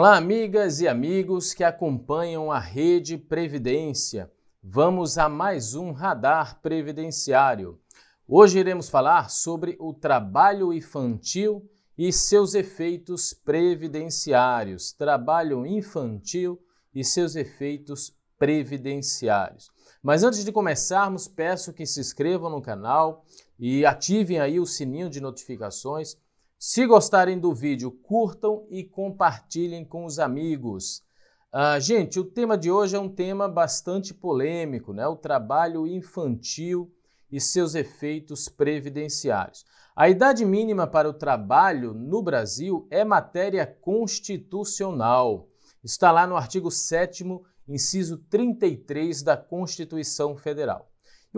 Olá, amigas e amigos que acompanham a Rede Previdência. Vamos a mais um radar previdenciário. Hoje iremos falar sobre o trabalho infantil e seus efeitos previdenciários. Trabalho infantil e seus efeitos previdenciários. Mas antes de começarmos, peço que se inscrevam no canal e ativem aí o sininho de notificações se gostarem do vídeo, curtam e compartilhem com os amigos. Ah, gente, o tema de hoje é um tema bastante polêmico, né? O trabalho infantil e seus efeitos previdenciários. A idade mínima para o trabalho no Brasil é matéria constitucional. Está lá no artigo 7, inciso 33 da Constituição Federal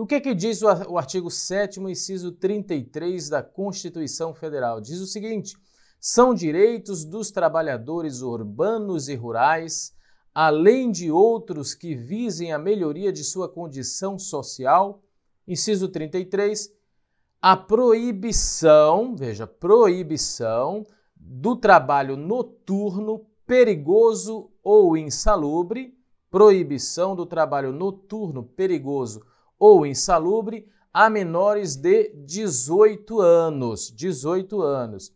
o que, é que diz o artigo 7, inciso 33 da Constituição Federal? Diz o seguinte: são direitos dos trabalhadores urbanos e rurais, além de outros que visem a melhoria de sua condição social. Inciso 33, a proibição, veja, proibição do trabalho noturno perigoso ou insalubre, proibição do trabalho noturno perigoso ou insalubre a menores de 18 anos, 18 anos.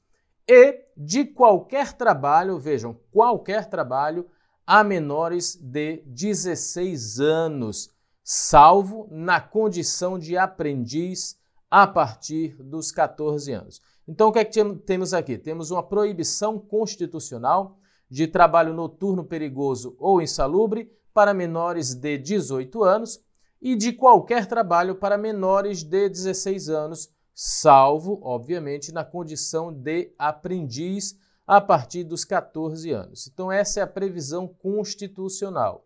E de qualquer trabalho, vejam, qualquer trabalho a menores de 16 anos, salvo na condição de aprendiz a partir dos 14 anos. Então, o que é que temos aqui? Temos uma proibição constitucional de trabalho noturno perigoso ou insalubre para menores de 18 anos, e de qualquer trabalho para menores de 16 anos, salvo, obviamente, na condição de aprendiz a partir dos 14 anos. Então, essa é a previsão constitucional.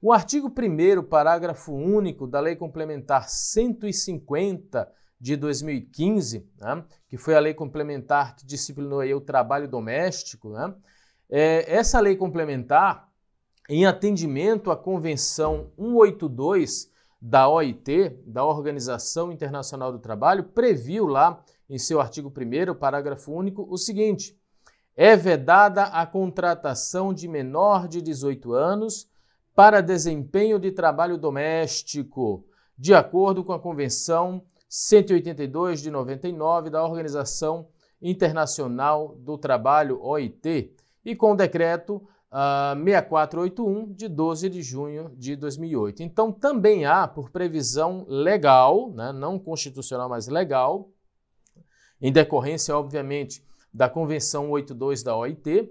O artigo 1, parágrafo único da Lei Complementar 150 de 2015, né, que foi a lei complementar que disciplinou o trabalho doméstico, né, é, essa lei complementar, em atendimento à Convenção 182, da OIT, da Organização Internacional do Trabalho, previu lá em seu artigo 1, parágrafo único, o seguinte: é vedada a contratação de menor de 18 anos para desempenho de trabalho doméstico, de acordo com a Convenção 182 de 99 da Organização Internacional do Trabalho, OIT, e com o decreto 6481, ah, de 12 de junho de 2008. Então, também há, por previsão legal, né, não constitucional, mas legal, em decorrência, obviamente, da Convenção 82 da OIT,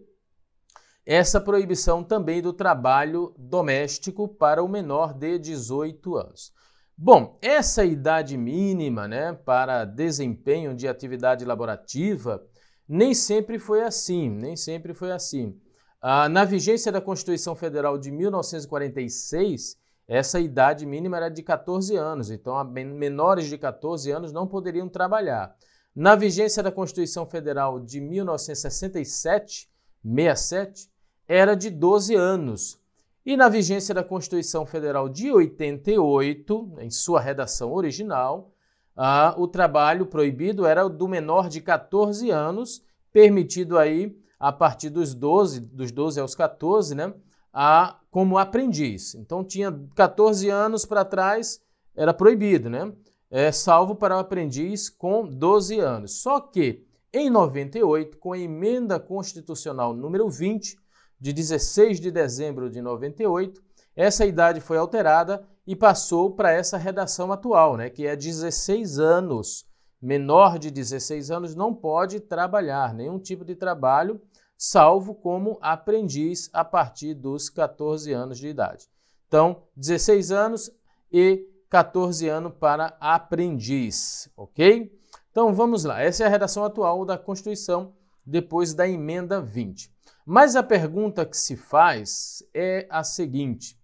essa proibição também do trabalho doméstico para o menor de 18 anos. Bom, essa idade mínima né, para desempenho de atividade laborativa nem sempre foi assim, nem sempre foi assim. Ah, na vigência da Constituição Federal de 1946, essa idade mínima era de 14 anos, então menores de 14 anos não poderiam trabalhar. Na vigência da Constituição Federal de 1967, 67, era de 12 anos. E na vigência da Constituição Federal de 88, em sua redação original, ah, o trabalho proibido era do menor de 14 anos, permitido aí a partir dos 12, dos 12 aos 14, né, a, como aprendiz. Então tinha 14 anos para trás, era proibido, né? É, salvo para o aprendiz com 12 anos. Só que em 98, com a emenda constitucional número 20, de 16 de dezembro de 98, essa idade foi alterada e passou para essa redação atual, né, que é 16 anos menor de 16 anos não pode trabalhar nenhum tipo de trabalho, salvo como aprendiz a partir dos 14 anos de idade. Então, 16 anos e 14 anos para aprendiz, ok? Então vamos lá, essa é a redação atual da Constituição depois da emenda 20. Mas a pergunta que se faz é a seguinte: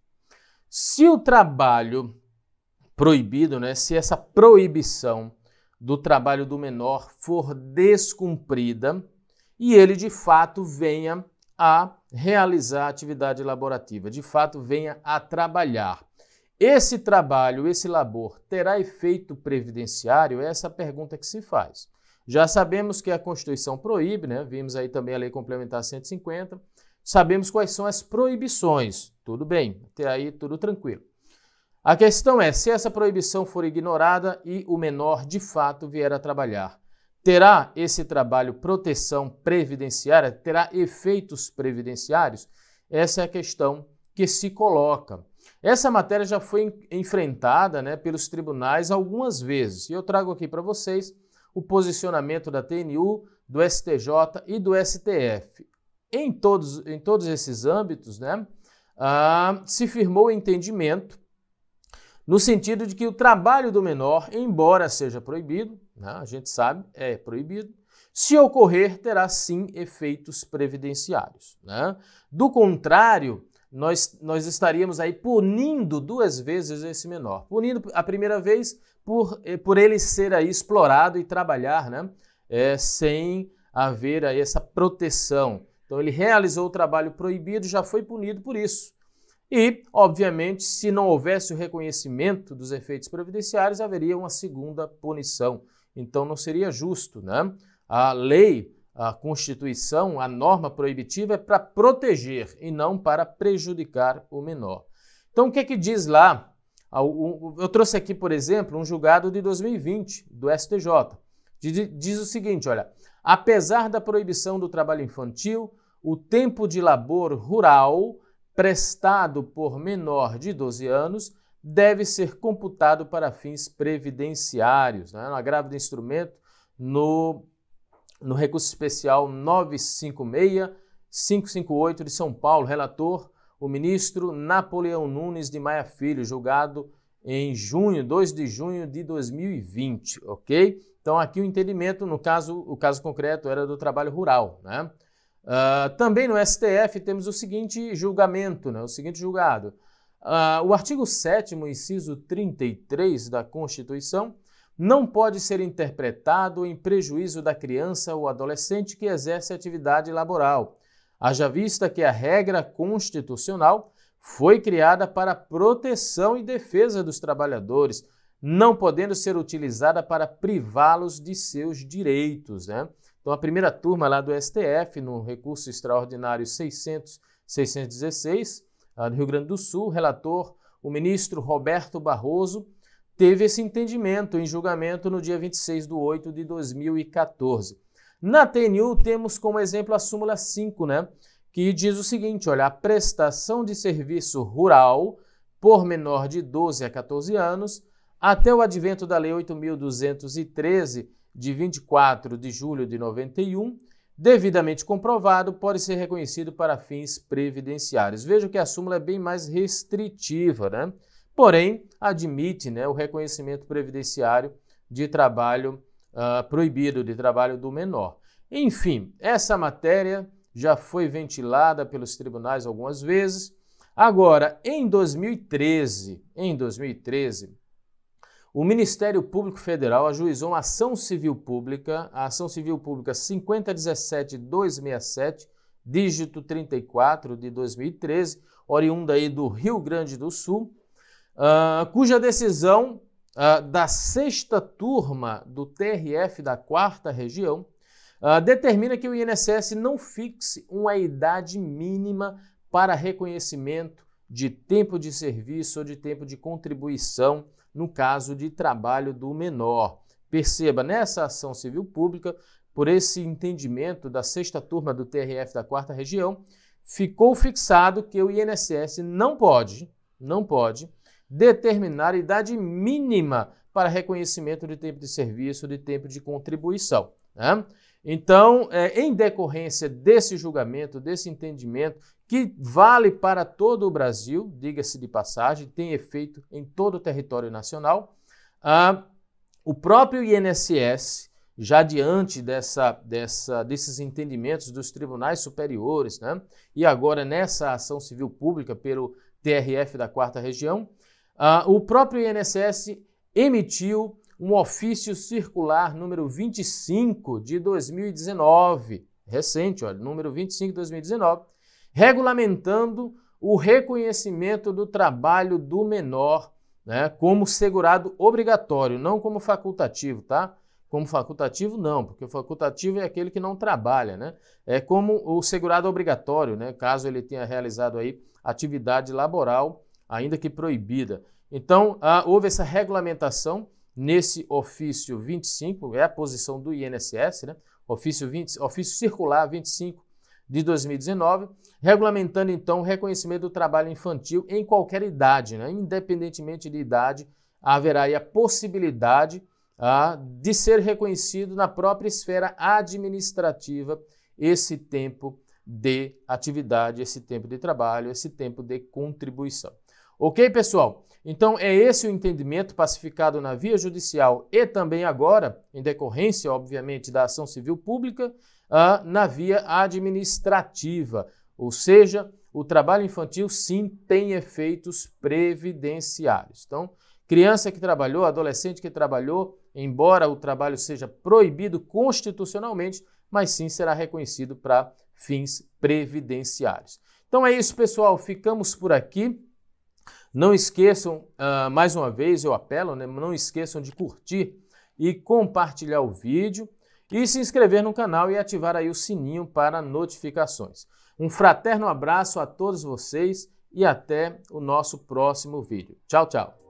se o trabalho proibido, né, se essa proibição do trabalho do menor for descumprida e ele de fato venha a realizar a atividade laborativa, de fato venha a trabalhar. Esse trabalho, esse labor, terá efeito previdenciário? É essa a pergunta que se faz. Já sabemos que a Constituição proíbe, né? vimos aí também a Lei Complementar 150, sabemos quais são as proibições, tudo bem, até aí tudo tranquilo. A questão é: se essa proibição for ignorada e o menor de fato vier a trabalhar, terá esse trabalho proteção previdenciária? Terá efeitos previdenciários? Essa é a questão que se coloca. Essa matéria já foi enfrentada né, pelos tribunais algumas vezes e eu trago aqui para vocês o posicionamento da TNU, do STJ e do STF. Em todos, em todos esses âmbitos, né, ah, se firmou o entendimento no sentido de que o trabalho do menor, embora seja proibido, né, a gente sabe, é proibido, se ocorrer, terá sim efeitos previdenciários. Né? Do contrário, nós, nós estaríamos aí punindo duas vezes esse menor. Punindo a primeira vez por, eh, por ele ser aí explorado e trabalhar né? É, sem haver aí essa proteção. Então ele realizou o trabalho proibido, já foi punido por isso. E, obviamente, se não houvesse o reconhecimento dos efeitos previdenciários, haveria uma segunda punição. Então não seria justo, né? A lei, a Constituição, a norma proibitiva é para proteger e não para prejudicar o menor. Então o que é que diz lá? Ah, eu trouxe aqui, por exemplo, um julgado de 2020 do STJ. Diz o seguinte, olha, apesar da proibição do trabalho infantil, o tempo de labor rural prestado por menor de 12 anos deve ser computado para fins previdenciários. Né? No grave de instrumento, no, no recurso especial 956-558 de São Paulo, relator, o ministro Napoleão Nunes de Maia Filho, julgado em junho, 2 de junho de 2020, ok? Então aqui o entendimento, no caso, o caso concreto era do trabalho rural, né? Uh, também no STF temos o seguinte julgamento, né, o seguinte julgado. Uh, o artigo 7, inciso 33 da Constituição, não pode ser interpretado em prejuízo da criança ou adolescente que exerce atividade laboral, haja vista que a regra constitucional foi criada para proteção e defesa dos trabalhadores não podendo ser utilizada para privá-los de seus direitos. Né? Então, a primeira turma lá do STF, no recurso extraordinário 600, 616, do Rio Grande do Sul, relator, o ministro Roberto Barroso, teve esse entendimento em julgamento no dia 26 de 8 de 2014. Na TNU, temos como exemplo a súmula 5, né? que diz o seguinte, olha, a prestação de serviço rural por menor de 12 a 14 anos até o advento da Lei 8.213, de 24 de julho de 91, devidamente comprovado, pode ser reconhecido para fins previdenciários. Veja que a súmula é bem mais restritiva, né? porém admite né, o reconhecimento previdenciário de trabalho uh, proibido, de trabalho do menor. Enfim, essa matéria já foi ventilada pelos tribunais algumas vezes. Agora, em 2013, em 2013, o Ministério Público Federal ajuizou uma ação civil pública, a ação civil pública 5017-267, dígito 34 de 2013, oriunda aí do Rio Grande do Sul, uh, cuja decisão uh, da sexta turma do TRF da quarta região uh, determina que o INSS não fixe uma idade mínima para reconhecimento de tempo de serviço ou de tempo de contribuição no caso de trabalho do menor. Perceba, nessa ação civil pública, por esse entendimento da sexta turma do TRF da quarta região, ficou fixado que o INSS não pode, não pode, determinar a idade mínima para reconhecimento de tempo de serviço, de tempo de contribuição. Né? Então, é, em decorrência desse julgamento, desse entendimento que vale para todo o Brasil, diga-se de passagem, tem efeito em todo o território nacional. Ah, o próprio INSS, já diante dessa, dessa, desses entendimentos dos tribunais superiores, né, e agora nessa ação civil pública pelo TRF da Quarta Região, ah, o próprio INSS emitiu um ofício circular número 25 de 2019, recente, olha, número 25 de 2019, regulamentando o reconhecimento do trabalho do menor né, como segurado obrigatório, não como facultativo, tá? Como facultativo, não, porque o facultativo é aquele que não trabalha, né? É como o segurado obrigatório, né? Caso ele tenha realizado aí atividade laboral, ainda que proibida. Então, ah, houve essa regulamentação nesse ofício 25, é a posição do INSS, né? Ofício, 20, ofício circular 25 de 2019, regulamentando então o reconhecimento do trabalho infantil em qualquer idade, né? independentemente de idade, haverá a possibilidade ah, de ser reconhecido na própria esfera administrativa esse tempo de atividade, esse tempo de trabalho, esse tempo de contribuição. Ok, pessoal? Então, é esse o entendimento pacificado na via judicial e também agora, em decorrência, obviamente, da ação civil pública, ah, na via administrativa. Ou seja, o trabalho infantil sim tem efeitos previdenciários. Então, criança que trabalhou, adolescente que trabalhou, embora o trabalho seja proibido constitucionalmente, mas sim será reconhecido para fins previdenciários. Então é isso, pessoal. Ficamos por aqui. Não esqueçam, uh, mais uma vez eu apelo, né? não esqueçam de curtir e compartilhar o vídeo e se inscrever no canal e ativar aí o sininho para notificações. Um fraterno abraço a todos vocês e até o nosso próximo vídeo. Tchau, tchau!